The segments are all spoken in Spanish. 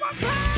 my power.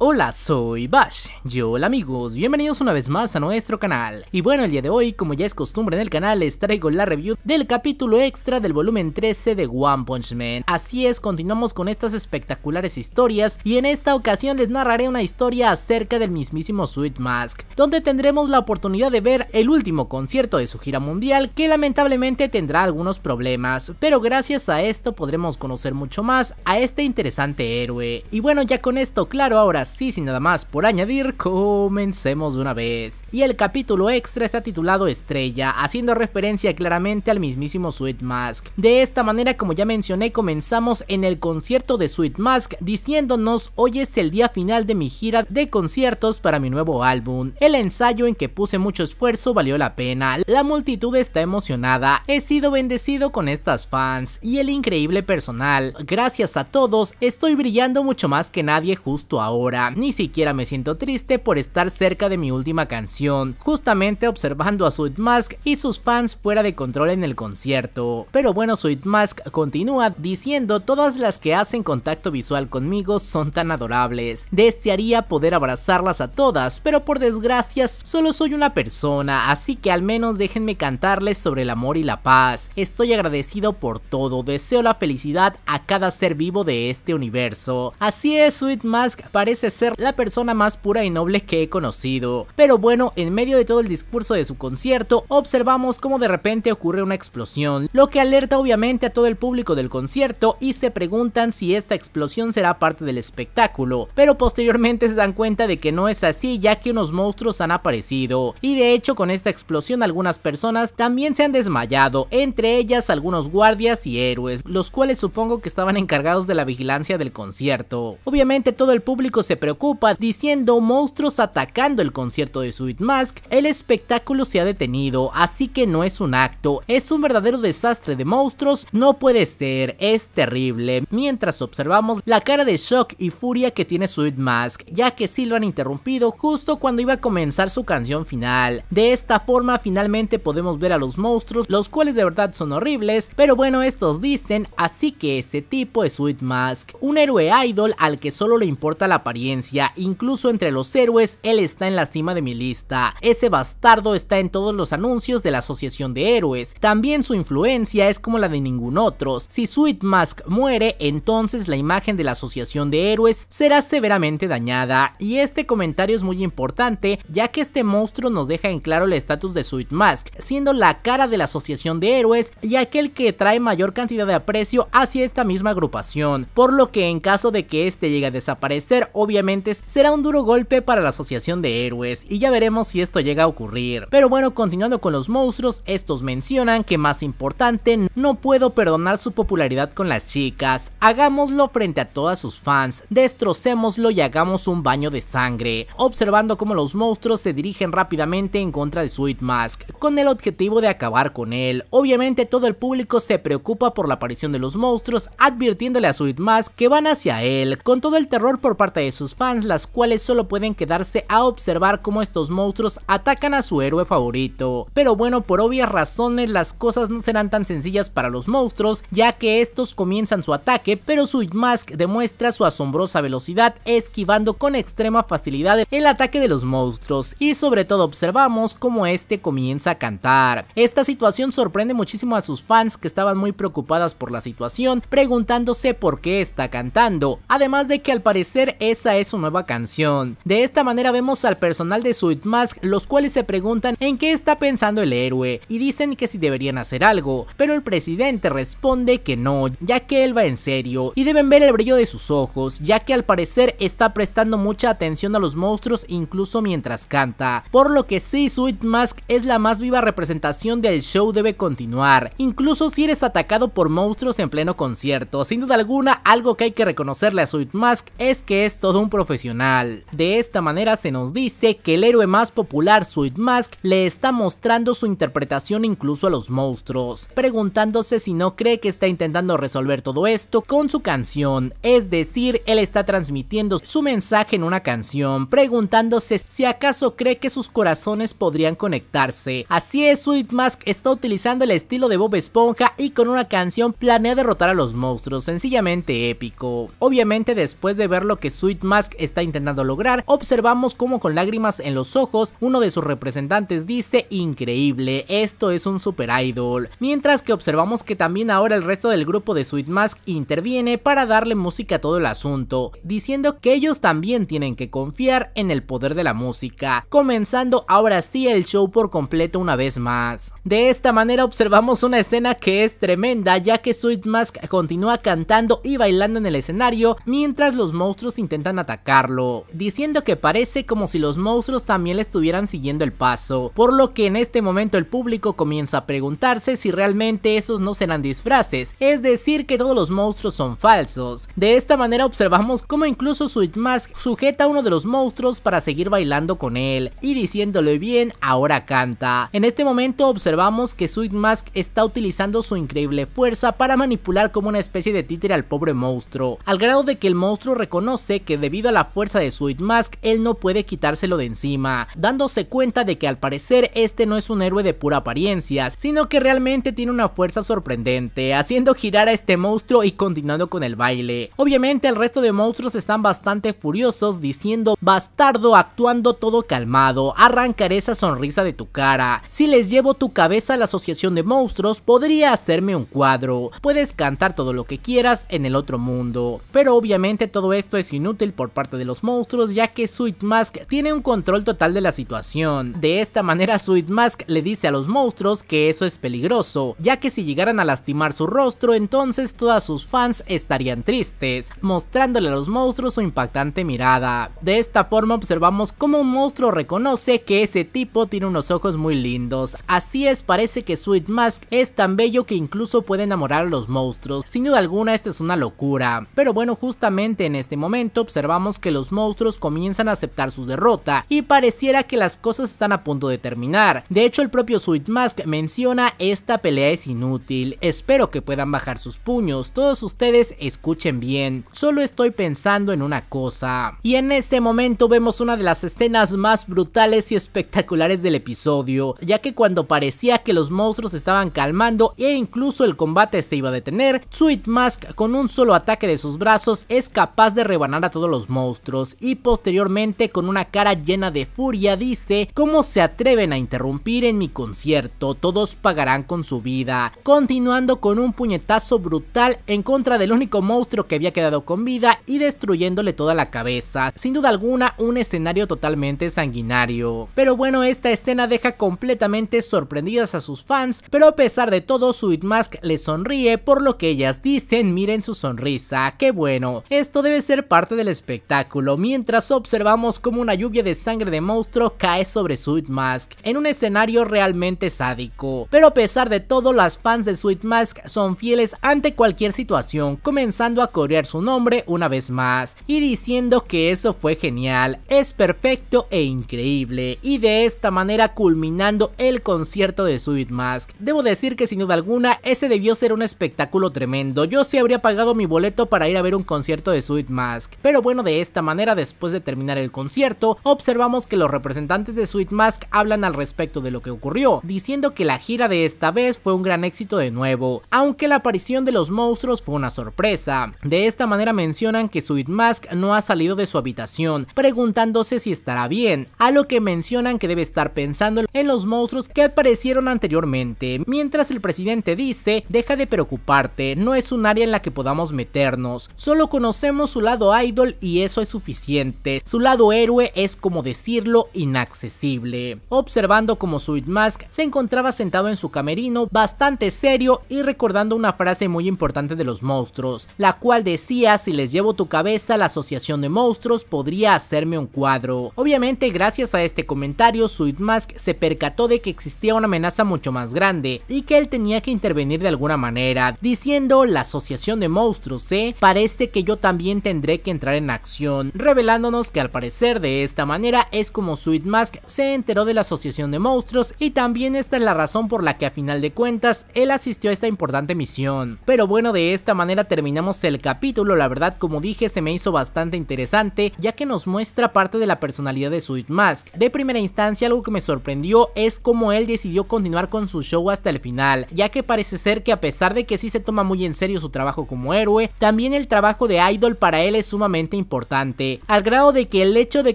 Hola, soy Bash. Yo, hola amigos, bienvenidos una vez más a nuestro canal. Y bueno, el día de hoy, como ya es costumbre en el canal, les traigo la review del capítulo extra del volumen 13 de One Punch Man. Así es, continuamos con estas espectaculares historias y en esta ocasión les narraré una historia acerca del mismísimo Sweet Mask, donde tendremos la oportunidad de ver el último concierto de su gira mundial que lamentablemente tendrá algunos problemas, pero gracias a esto podremos conocer mucho más a este interesante héroe. Y bueno, ya con esto claro, ahora así sin nada más por añadir, comencemos de una vez. Y el capítulo extra está titulado Estrella, haciendo referencia claramente al mismísimo Sweet Mask. De esta manera, como ya mencioné, comenzamos en el concierto de Sweet Mask diciéndonos hoy es el día final de mi gira de conciertos para mi nuevo álbum. El ensayo en que puse mucho esfuerzo valió la pena, la multitud está emocionada, he sido bendecido con estas fans y el increíble personal. Gracias a todos, estoy brillando mucho más que nadie justo ahora ni siquiera me siento triste por estar cerca de mi última canción, justamente observando a Sweet Mask y sus fans fuera de control en el concierto. Pero bueno, Sweet Mask continúa diciendo todas las que hacen contacto visual conmigo son tan adorables, desearía poder abrazarlas a todas, pero por desgracia solo soy una persona, así que al menos déjenme cantarles sobre el amor y la paz, estoy agradecido por todo, deseo la felicidad a cada ser vivo de este universo. Así es, Sweet Mask parece ser la persona más pura y noble que he conocido. Pero bueno, en medio de todo el discurso de su concierto, observamos cómo de repente ocurre una explosión, lo que alerta obviamente a todo el público del concierto y se preguntan si esta explosión será parte del espectáculo, pero posteriormente se dan cuenta de que no es así ya que unos monstruos han aparecido, y de hecho con esta explosión algunas personas también se han desmayado, entre ellas algunos guardias y héroes, los cuales supongo que estaban encargados de la vigilancia del concierto. Obviamente todo el público se preocupa diciendo monstruos atacando el concierto de Sweet Mask, el espectáculo se ha detenido, así que no es un acto, es un verdadero desastre de monstruos, no puede ser, es terrible. Mientras observamos la cara de shock y furia que tiene Sweet Mask, ya que sí lo han interrumpido justo cuando iba a comenzar su canción final. De esta forma finalmente podemos ver a los monstruos, los cuales de verdad son horribles, pero bueno estos dicen, así que ese tipo es Sweet Mask, un héroe idol al que solo le importa la apariencia incluso entre los héroes él está en la cima de mi lista. Ese bastardo está en todos los anuncios de la Asociación de Héroes. También su influencia es como la de ningún otro. Si Sweet Mask muere, entonces la imagen de la Asociación de Héroes será severamente dañada. Y este comentario es muy importante, ya que este monstruo nos deja en claro el estatus de Sweet Mask, siendo la cara de la Asociación de Héroes y aquel que trae mayor cantidad de aprecio hacia esta misma agrupación. Por lo que en caso de que este llegue a desaparecer, o obviamente será un duro golpe para la asociación de héroes y ya veremos si esto llega a ocurrir. Pero bueno, continuando con los monstruos, estos mencionan que más importante, no puedo perdonar su popularidad con las chicas, hagámoslo frente a todas sus fans, destrocémoslo y hagamos un baño de sangre, observando cómo los monstruos se dirigen rápidamente en contra de Sweet Mask, con el objetivo de acabar con él. Obviamente todo el público se preocupa por la aparición de los monstruos, advirtiéndole a Sweet Mask que van hacia él, con todo el terror por parte de sus fans, las cuales solo pueden quedarse a observar cómo estos monstruos atacan a su héroe favorito. Pero bueno, por obvias razones las cosas no serán tan sencillas para los monstruos, ya que estos comienzan su ataque, pero Mask demuestra su asombrosa velocidad esquivando con extrema facilidad el ataque de los monstruos y sobre todo observamos cómo este comienza a cantar. Esta situación sorprende muchísimo a sus fans que estaban muy preocupadas por la situación, preguntándose por qué está cantando, además de que al parecer esa es su nueva canción. De esta manera vemos al personal de Sweet Mask, los cuales se preguntan en qué está pensando el héroe y dicen que si deberían hacer algo, pero el presidente responde que no, ya que él va en serio y deben ver el brillo de sus ojos, ya que al parecer está prestando mucha atención a los monstruos incluso mientras canta, por lo que sí, Sweet Mask es la más viva representación del show debe continuar, incluso si eres atacado por monstruos en pleno concierto, sin duda alguna algo que hay que reconocerle a Sweet Mask es que es todo un profesional. De esta manera se nos dice que el héroe más popular, Sweet Mask, le está mostrando su interpretación incluso a los monstruos, preguntándose si no cree que está intentando resolver todo esto con su canción, es decir, él está transmitiendo su mensaje en una canción, preguntándose si acaso cree que sus corazones podrían conectarse. Así es, Sweet Mask está utilizando el estilo de Bob Esponja y con una canción planea derrotar a los monstruos, sencillamente épico. Obviamente después de ver lo que Sweet Mask está intentando lograr, observamos cómo con lágrimas en los ojos uno de sus representantes dice increíble, esto es un super idol, mientras que observamos que también ahora el resto del grupo de Sweet Mask interviene para darle música a todo el asunto, diciendo que ellos también tienen que confiar en el poder de la música, comenzando ahora sí el show por completo una vez más. De esta manera observamos una escena que es tremenda ya que Sweet Mask continúa cantando y bailando en el escenario mientras los monstruos intentan atacarlo, diciendo que parece como si los monstruos también le estuvieran siguiendo el paso, por lo que en este momento el público comienza a preguntarse si realmente esos no serán disfraces, es decir que todos los monstruos son falsos. De esta manera observamos cómo incluso Sweet Mask sujeta a uno de los monstruos para seguir bailando con él, y diciéndole bien, ahora canta. En este momento observamos que Sweet Mask está utilizando su increíble fuerza para manipular como una especie de títere al pobre monstruo, al grado de que el monstruo reconoce que de debido a la fuerza de Sweet Mask, él no puede quitárselo de encima, dándose cuenta de que al parecer este no es un héroe de pura apariencia, sino que realmente tiene una fuerza sorprendente, haciendo girar a este monstruo y continuando con el baile. Obviamente el resto de monstruos están bastante furiosos diciendo bastardo actuando todo calmado, arrancaré esa sonrisa de tu cara, si les llevo tu cabeza a la asociación de monstruos podría hacerme un cuadro, puedes cantar todo lo que quieras en el otro mundo, pero obviamente todo esto es inútil por parte de los monstruos ya que Sweet Mask tiene un control total de la situación. De esta manera Sweet Mask le dice a los monstruos que eso es peligroso, ya que si llegaran a lastimar su rostro entonces todas sus fans estarían tristes, mostrándole a los monstruos su impactante mirada. De esta forma observamos cómo un monstruo reconoce que ese tipo tiene unos ojos muy lindos, así es parece que Sweet Mask es tan bello que incluso puede enamorar a los monstruos, sin duda alguna esta es una locura, pero bueno justamente en este momento pues, observamos que los monstruos comienzan a aceptar su derrota y pareciera que las cosas están a punto de terminar. De hecho el propio Sweet Mask menciona esta pelea es inútil, espero que puedan bajar sus puños, todos ustedes escuchen bien, solo estoy pensando en una cosa. Y en este momento vemos una de las escenas más brutales y espectaculares del episodio, ya que cuando parecía que los monstruos estaban calmando e incluso el combate se iba a detener, Sweet Mask con un solo ataque de sus brazos es capaz de rebanar a todos los monstruos y posteriormente con una cara llena de furia dice ¿Cómo se atreven a interrumpir en mi concierto? Todos pagarán con su vida. Continuando con un puñetazo brutal en contra del único monstruo que había quedado con vida y destruyéndole toda la cabeza. Sin duda alguna un escenario totalmente sanguinario. Pero bueno esta escena deja completamente sorprendidas a sus fans pero a pesar de todo Sweet Mask le sonríe por lo que ellas dicen miren su sonrisa, qué bueno. Esto debe ser parte del espectáculo mientras observamos como una lluvia de sangre de monstruo cae sobre Sweet Mask en un escenario realmente sádico. Pero a pesar de todo, las fans de Sweet Mask son fieles ante cualquier situación, comenzando a corear su nombre una vez más y diciendo que eso fue genial, es perfecto e increíble. Y de esta manera culminando el concierto de Sweet Mask. Debo decir que sin duda alguna ese debió ser un espectáculo tremendo. Yo sí habría pagado mi boleto para ir a ver un concierto de Sweet Mask, pero bueno de esta manera después de terminar el concierto, observamos que los representantes de Sweet Mask hablan al respecto de lo que ocurrió, diciendo que la gira de esta vez fue un gran éxito de nuevo, aunque la aparición de los monstruos fue una sorpresa. De esta manera mencionan que Sweet Mask no ha salido de su habitación, preguntándose si estará bien, a lo que mencionan que debe estar pensando en los monstruos que aparecieron anteriormente, mientras el presidente dice, deja de preocuparte, no es un área en la que podamos meternos, solo conocemos su lado idol y eso es suficiente. Su lado héroe es como decirlo inaccesible. Observando como Sweet Mask se encontraba sentado en su camerino bastante serio y recordando una frase muy importante de los monstruos, la cual decía si les llevo tu cabeza la asociación de monstruos podría hacerme un cuadro. Obviamente gracias a este comentario Sweet Mask se percató de que existía una amenaza mucho más grande y que él tenía que intervenir de alguna manera, diciendo la asociación de monstruos, ¿eh? Parece que yo también tendré que entrar en acción, revelándonos que al parecer de esta manera es como Sweet Mask se enteró de la asociación de monstruos y también esta es la razón por la que a final de cuentas él asistió a esta importante misión. Pero bueno, de esta manera terminamos el capítulo, la verdad como dije se me hizo bastante interesante ya que nos muestra parte de la personalidad de Sweet Mask. De primera instancia algo que me sorprendió es cómo él decidió continuar con su show hasta el final, ya que parece ser que a pesar de que sí se toma muy en serio su trabajo como héroe, también el trabajo de idol para él es sumamente importante, al grado de que el hecho de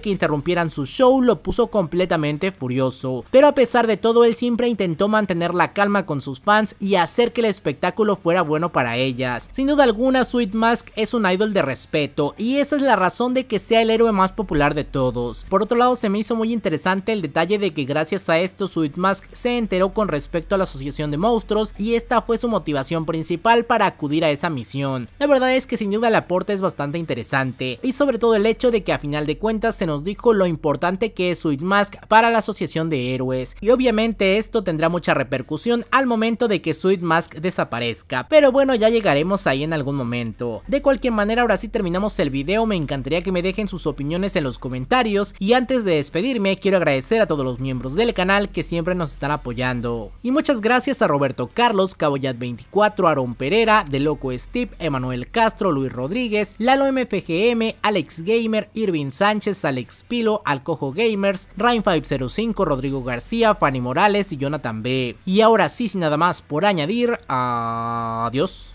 que interrumpieran su show lo puso completamente furioso. Pero a pesar de todo, él siempre intentó mantener la calma con sus fans y hacer que el espectáculo fuera bueno para ellas. Sin duda alguna, Sweet Mask es un idol de respeto y esa es la razón de que sea el héroe más popular de todos. Por otro lado, se me hizo muy interesante el detalle de que gracias a esto Sweet Mask se enteró con respecto a la asociación de monstruos y esta fue su motivación principal para acudir a esa misión. La verdad es que sin duda el aporte es bastante interesante y sobre todo el hecho de que a final de cuentas se nos dijo lo importante que es Sweet Mask para la asociación de héroes y obviamente esto tendrá mucha repercusión al momento de que Sweet Mask desaparezca, pero bueno ya llegaremos ahí en algún momento. De cualquier manera ahora sí terminamos el video, me encantaría que me dejen sus opiniones en los comentarios y antes de despedirme quiero agradecer a todos los miembros del canal que siempre nos están apoyando. Y muchas gracias a Roberto Carlos, Caboyat24, Aaron Pereira, De Loco Steve, Emanuel Castro, Luis Rodríguez, Lalo MFGM, Alex Gamer, Irving Sánchez, Alex Pilo, Alcojo Gamers, Rain505, Rodrigo García, Fanny Morales y Jonathan B. Y ahora sí, sin nada más por añadir, adiós.